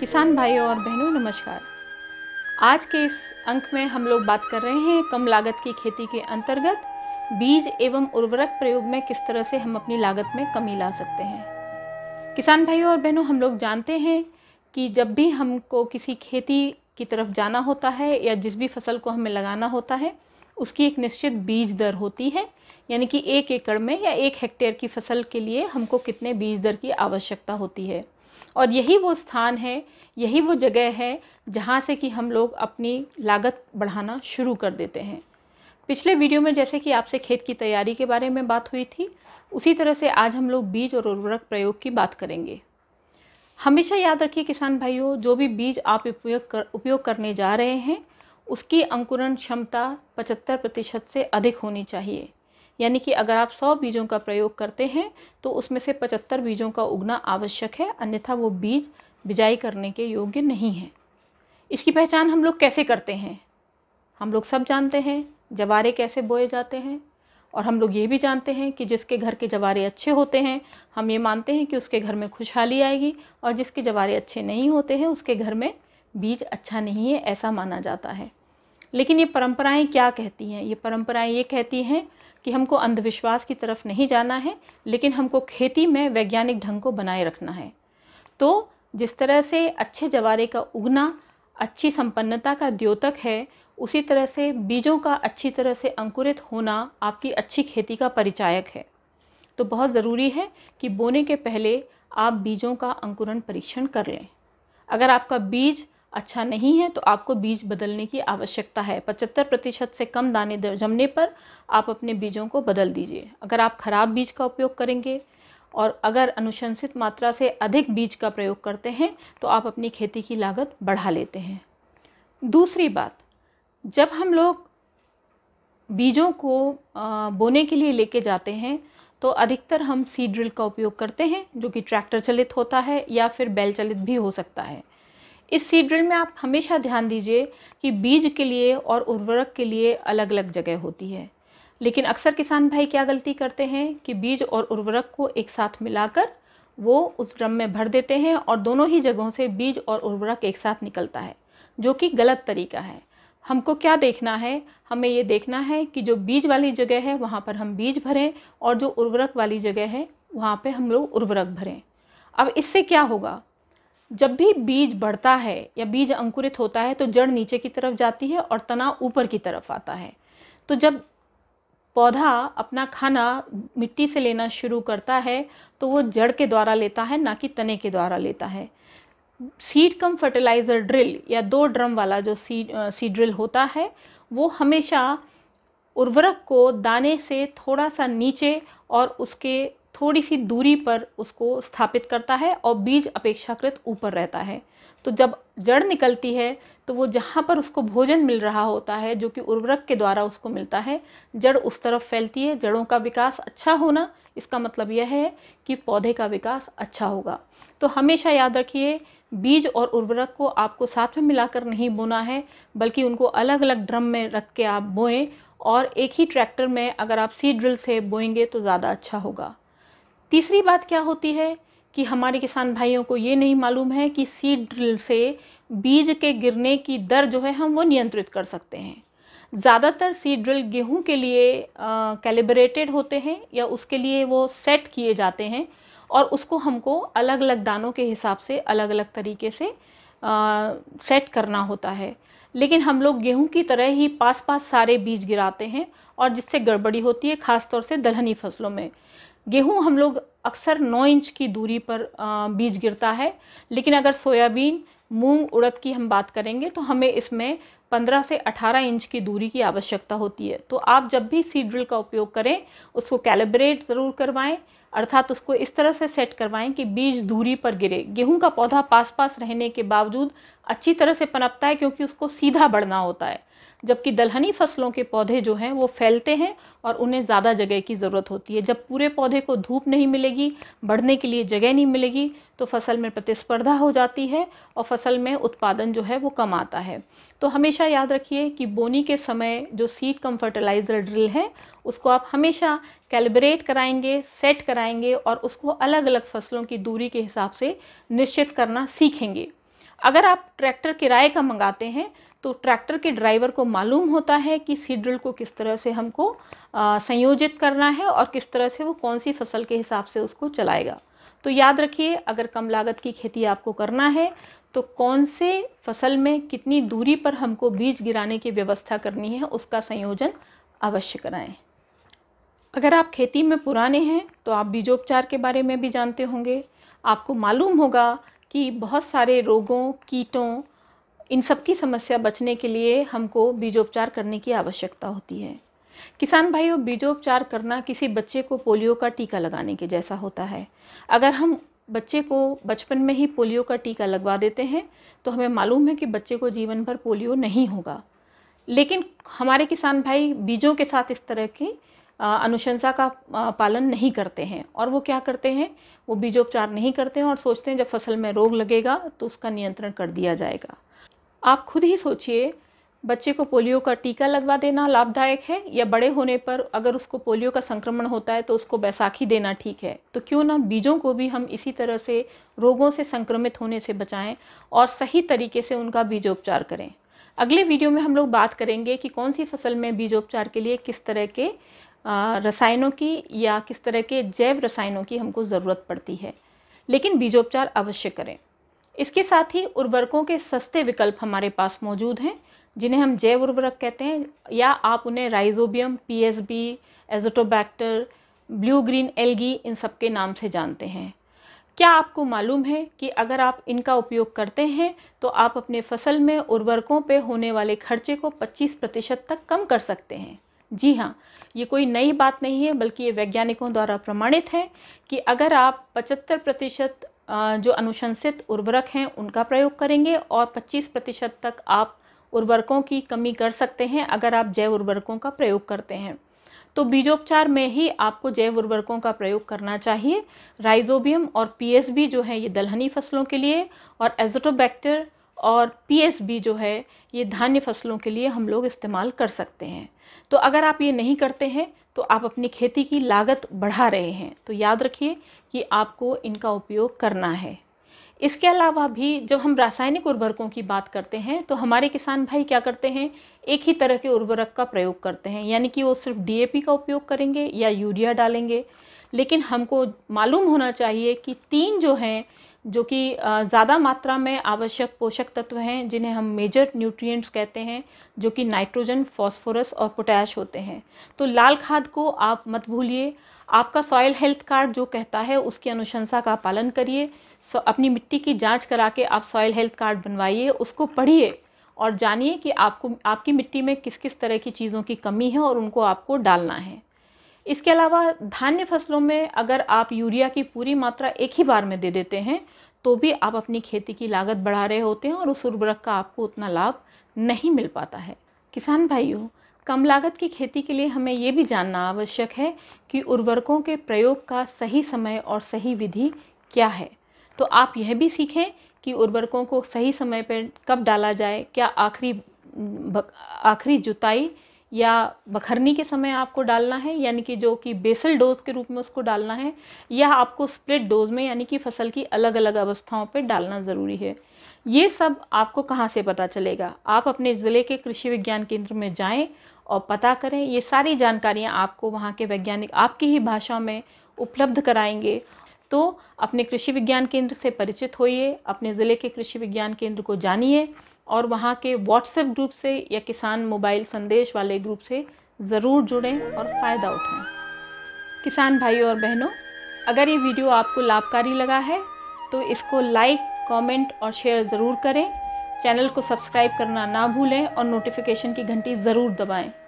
किसान भाइयों और बहनों नमस्कार आज के इस अंक में हम लोग बात कर रहे हैं कम लागत की खेती के अंतर्गत बीज एवं उर्वरक प्रयोग में किस तरह से हम अपनी लागत में कमी ला सकते हैं किसान भाइयों और बहनों हम लोग जानते हैं कि जब भी हमको किसी खेती की तरफ जाना होता है या जिस भी फसल को हमें लगाना होता है उसकी एक निश्चित बीज दर होती है यानी कि एक एकड़ में या एक हेक्टेयर की फसल के लिए हमको कितने बीज दर की आवश्यकता होती है और यही वो स्थान है यही वो जगह है जहाँ से कि हम लोग अपनी लागत बढ़ाना शुरू कर देते हैं पिछले वीडियो में जैसे कि आपसे खेत की तैयारी के बारे में बात हुई थी उसी तरह से आज हम लोग बीज और उर्वरक प्रयोग की बात करेंगे हमेशा याद रखिए किसान भाइयों जो भी बीज आप उपयोग कर उपयोग करने जा रहे हैं उसकी अंकुरण क्षमता 75 प्रतिशत से अधिक होनी चाहिए यानी कि अगर आप सौ बीजों का प्रयोग करते हैं तो उसमें से पचहत्तर बीजों का उगना आवश्यक है अन्यथा वो बीज बिजाई करने के योग्य नहीं है इसकी पहचान हम लोग कैसे करते हैं हम लोग सब जानते हैं जवारे कैसे बोए जाते हैं और हम लोग ये भी जानते हैं कि जिसके घर के जवारे अच्छे होते हैं हम ये मानते हैं कि उसके घर में खुशहाली आएगी और जिसके जवारे अच्छे नहीं होते हैं उसके घर में बीज अच्छा नहीं है ऐसा माना जाता है लेकिन ये परंपराएं क्या कहती हैं ये परंपराएं ये कहती हैं कि हमको अंधविश्वास की तरफ नहीं जाना है लेकिन हमको खेती में वैज्ञानिक ढंग को बनाए रखना है तो जिस तरह से अच्छे जवारे का उगना अच्छी संपन्नता का द्योतक है उसी तरह से बीजों का अच्छी तरह से अंकुरित होना आपकी अच्छी खेती का परिचायक है तो बहुत ज़रूरी है कि बोने के पहले आप बीजों का अंकुरण परीक्षण कर लें अगर आपका बीज अच्छा नहीं है तो आपको बीज बदलने की आवश्यकता है पचहत्तर प्रतिशत से कम दाने जमने पर आप अपने बीजों को बदल दीजिए अगर आप ख़राब बीज का उपयोग करेंगे और अगर अनुशंसित मात्रा से अधिक बीज का प्रयोग करते हैं तो आप अपनी खेती की लागत बढ़ा लेते हैं दूसरी बात जब हम लोग बीजों को बोने के लिए लेके जाते हैं तो अधिकतर हम सीड ड्रिल का उपयोग करते हैं जो कि ट्रैक्टर चलित होता है या फिर बैल चलित भी हो सकता है इस सीड ड्रिल में आप हमेशा ध्यान दीजिए कि बीज के लिए और उर्वरक के लिए अलग अलग जगह होती है लेकिन अक्सर किसान भाई क्या गलती करते हैं कि बीज और उर्वरक को एक साथ मिलाकर वो उस ड्रम में भर देते हैं और दोनों ही जगहों से बीज और उर्वरक एक साथ निकलता है जो कि गलत तरीका है हमको क्या देखना है हमें ये देखना है कि जो बीज वाली जगह है वहाँ पर हम बीज भरें और जो उर्वरक वाली जगह है वहाँ पर हम लोग उर्वरक भरें अब इससे क्या होगा जब भी बीज बढ़ता है या बीज अंकुरित होता है तो जड़ नीचे की तरफ जाती है और तना ऊपर की तरफ आता है तो जब पौधा अपना खाना मिट्टी से लेना शुरू करता है तो वो जड़ के द्वारा लेता है ना कि तने के द्वारा लेता है सीड कम फर्टिलाइज़र ड्रिल या दो ड्रम वाला जो सीड सीड ड्रिल होता है वो हमेशा उर्वरक को दाने से थोड़ा सा नीचे और उसके थोड़ी सी दूरी पर उसको स्थापित करता है और बीज अपेक्षाकृत ऊपर रहता है तो जब जड़ निकलती है तो वो जहाँ पर उसको भोजन मिल रहा होता है जो कि उर्वरक के द्वारा उसको मिलता है जड़ उस तरफ फैलती है जड़ों का विकास अच्छा होना इसका मतलब यह है कि पौधे का विकास अच्छा होगा तो हमेशा याद रखिए बीज और उर्वरक को आपको साथ में मिलाकर नहीं बोना है बल्कि उनको अलग अलग ड्रम में रख के आप बोएं और एक ही ट्रैक्टर में अगर आप सीड ड्रिल से बोएंगे तो ज़्यादा अच्छा होगा तीसरी बात क्या होती है कि हमारे किसान भाइयों को ये नहीं मालूम है कि सीड ड्रिल से बीज के गिरने की दर जो है हम वो नियंत्रित कर सकते हैं ज़्यादातर सीड ड्रिल गेहूं के लिए कैलिब्रेटेड होते हैं या उसके लिए वो सेट किए जाते हैं और उसको हमको अलग अलग दानों के हिसाब से अलग अलग तरीके से आ, सेट करना होता है लेकिन हम लोग गेहूं की तरह ही पास पास सारे बीज गिराते हैं और जिससे गड़बड़ी होती है ख़ासतौर से दलहनी फसलों में गेहूं हम लोग अक्सर 9 इंच की दूरी पर बीज गिरता है लेकिन अगर सोयाबीन मूंग उड़द की हम बात करेंगे तो हमें इसमें 15 से 18 इंच की दूरी की आवश्यकता होती है तो आप जब भी सीड ड्रिल का उपयोग करें उसको कैलिब्रेट ज़रूर करवाएं अर्थात उसको इस तरह से सेट करवाएं कि बीज दूरी पर गिरे गेहूं का पौधा पास पास रहने के बावजूद अच्छी तरह से पनपता है क्योंकि उसको सीधा बढ़ना होता है जबकि दलहनी फसलों के पौधे जो हैं वो फैलते हैं और उन्हें ज़्यादा जगह की ज़रूरत होती है जब पूरे पौधे को धूप नहीं मिलेगी बढ़ने के लिए जगह नहीं मिलेगी तो फसल में प्रतिस्पर्धा हो जाती है और फसल में उत्पादन जो है वो कम आता है तो हमेशा याद रखिए कि बोनी के समय जो सीड कम फर्टिलाइज़र ड्रिल है उसको आप हमेशा कैलिब्रेट कराएंगे सेट कराएंगे और उसको अलग अलग फसलों की दूरी के हिसाब से निश्चित करना सीखेंगे अगर आप ट्रैक्टर किराए का मंगाते हैं तो ट्रैक्टर के ड्राइवर को मालूम होता है कि सीड ड्रिल को किस तरह से हमको संयोजित करना है और किस तरह से वो कौन सी फसल के हिसाब से उसको चलाएगा तो याद रखिए अगर कम लागत की खेती आपको करना है तो कौन से फसल में कितनी दूरी पर हमको बीज गिराने की व्यवस्था करनी है उसका संयोजन अवश्य कराएं अगर आप खेती में पुराने हैं तो आप बीजोपचार के बारे में भी जानते होंगे आपको मालूम होगा कि बहुत सारे रोगों कीटों इन सब की समस्या बचने के लिए हमको बीजोपचार करने की आवश्यकता होती है किसान भाइयों बीजोपचार करना किसी बच्चे को पोलियो का टीका लगाने के जैसा होता है अगर हम बच्चे को बचपन में ही पोलियो का टीका लगवा देते हैं तो हमें मालूम है कि बच्चे को जीवन भर पोलियो नहीं होगा लेकिन हमारे किसान भाई बीजों के साथ इस तरह की अनुशंसा का पालन नहीं करते हैं और वो क्या करते हैं वो बीजोपचार नहीं करते हैं और सोचते हैं जब फसल में रोग लगेगा तो उसका नियंत्रण कर दिया जाएगा आप खुद ही सोचिए बच्चे को पोलियो का टीका लगवा देना लाभदायक है या बड़े होने पर अगर उसको पोलियो का संक्रमण होता है तो उसको बैसाखी देना ठीक है तो क्यों ना बीजों को भी हम इसी तरह से रोगों से संक्रमित होने से बचाएं और सही तरीके से उनका बीजोपचार करें अगले वीडियो में हम लोग बात करेंगे कि कौन सी फसल में बीजोपचार के लिए किस तरह के रसायनों की या किस तरह के जैव रसायनों की हमको ज़रूरत पड़ती है लेकिन बीजोपचार अवश्य करें इसके साथ ही उर्वरकों के सस्ते विकल्प हमारे पास मौजूद हैं जिन्हें हम जैव उर्वरक कहते हैं या आप उन्हें rhizobium P S B azotobacter blue green algae इन सब के नाम से जानते हैं क्या आपको मालूम है कि अगर आप इनका उपयोग करते हैं तो आप अपने फसल में उर्वरकों पर होने वाले खर्चे को 25 प्रतिशत तक कम कर सकते हैं जी हाँ ये कोई नई बात नहीं है बल्कि ये वैज्ञानिकों द्वारा प्रमाणित है कि अगर आप पचहत्तर प्रतिशत जो अनुशंसित उर्वरक हैं उनका प्रयोग करेंगे और 25 प्रतिशत तक आप उर्वरकों की कमी कर सकते हैं अगर आप जैव उर्वरकों का प्रयोग करते हैं तो बीजोपचार में ही आपको जैव उर्वरकों का प्रयोग करना चाहिए राइजोबियम और पीएसबी जो है ये दलहनी फसलों के लिए और एजोटोबैक्टर और पीएसबी जो है ये धान्य फसलों के लिए हम लोग इस्तेमाल कर सकते हैं तो अगर आप ये नहीं करते हैं तो आप अपनी खेती की लागत बढ़ा रहे हैं तो याद रखिए कि आपको इनका उपयोग करना है इसके अलावा भी जब हम रासायनिक उर्वरकों की बात करते हैं तो हमारे किसान भाई क्या करते हैं एक ही तरह के उर्वरक का प्रयोग करते हैं यानी कि वो सिर्फ डी का उपयोग करेंगे या यूरिया डालेंगे लेकिन हमको मालूम होना चाहिए कि तीन जो हैं जो कि ज़्यादा मात्रा में आवश्यक पोषक तत्व हैं जिन्हें हम मेजर न्यूट्रिएंट्स कहते हैं जो कि नाइट्रोजन फॉस्फोरस और पोटैश होते हैं तो लाल खाद को आप मत भूलिए आपका सॉयल हेल्थ कार्ड जो कहता है उसकी अनुशंसा का पालन करिए अपनी मिट्टी की जांच करा के आप सॉयल हेल्थ कार्ड बनवाइए उसको पढ़िए और जानिए कि आपको आपकी मिट्टी में किस किस तरह की चीज़ों की कमी है और उनको आपको डालना है इसके अलावा धान्य फसलों में अगर आप यूरिया की पूरी मात्रा एक ही बार में दे देते हैं तो भी आप अपनी खेती की लागत बढ़ा रहे होते हैं और उस उर्वरक का आपको उतना लाभ नहीं मिल पाता है किसान भाइयों कम लागत की खेती के लिए हमें ये भी जानना आवश्यक है कि उर्वरकों के प्रयोग का सही समय और सही विधि क्या है तो आप यह भी सीखें कि उर्वरकों को सही समय पर कब डाला जाए क्या आखिरी आखिरी जुताई या बखरनी के समय आपको डालना है यानी कि जो कि बेसल डोज के रूप में उसको डालना है या आपको स्प्लिट डोज में यानी कि फसल की अलग अलग अवस्थाओं पर डालना ज़रूरी है ये सब आपको कहाँ से पता चलेगा आप अपने ज़िले के कृषि विज्ञान केंद्र में जाएं और पता करें ये सारी जानकारियाँ आपको वहाँ के वैज्ञानिक आपकी ही भाषा में उपलब्ध कराएंगे तो अपने कृषि विज्ञान केंद्र से परिचित होइए अपने ज़िले के कृषि विज्ञान केंद्र को जानिए और वहाँ के व्हाट्सएप ग्रुप से या किसान मोबाइल संदेश वाले ग्रुप से ज़रूर जुड़ें और फ़ायदा उठाएं किसान भाइयों और बहनों अगर ये वीडियो आपको लाभकारी लगा है तो इसको लाइक कमेंट और शेयर ज़रूर करें चैनल को सब्सक्राइब करना ना भूलें और नोटिफिकेशन की घंटी ज़रूर दबाएं